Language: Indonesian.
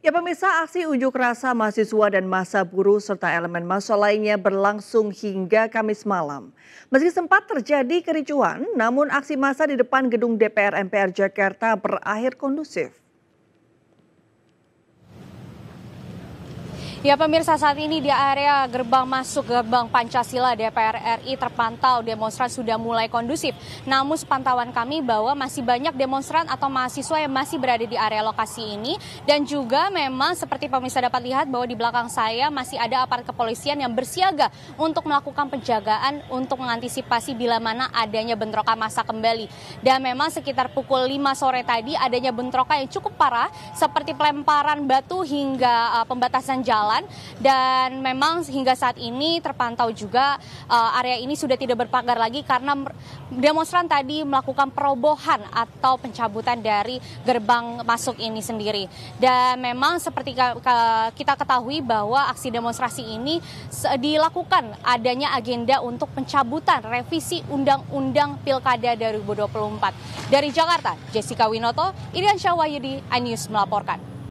Ya pemirsa aksi unjuk rasa mahasiswa dan masa buruh serta elemen massa lainnya berlangsung hingga Kamis malam. Meski sempat terjadi kericuan, namun aksi masa di depan gedung DPR MPR Jakarta berakhir kondusif. Ya pemirsa saat ini di area gerbang masuk gerbang Pancasila DPR RI terpantau demonstran sudah mulai kondusif. Namun sepantauan kami bahwa masih banyak demonstran atau mahasiswa yang masih berada di area lokasi ini dan juga memang seperti pemirsa dapat lihat bahwa di belakang saya masih ada aparat kepolisian yang bersiaga untuk melakukan penjagaan untuk mengantisipasi bila mana adanya bentrokan masa kembali. Dan memang sekitar pukul 5 sore tadi adanya bentrokan yang cukup parah seperti pelemparan batu hingga eh, pembatasan jalan jalan dan memang hingga saat ini terpantau juga uh, area ini sudah tidak berpagar lagi karena demonstran tadi melakukan perobohan atau pencabutan dari gerbang masuk ini sendiri. Dan memang seperti kita ketahui bahwa aksi demonstrasi ini dilakukan adanya agenda untuk pencabutan revisi Undang-Undang Pilkada 2024. Dari Jakarta, Jessica Winoto, Irian Syawayudi, iNews melaporkan.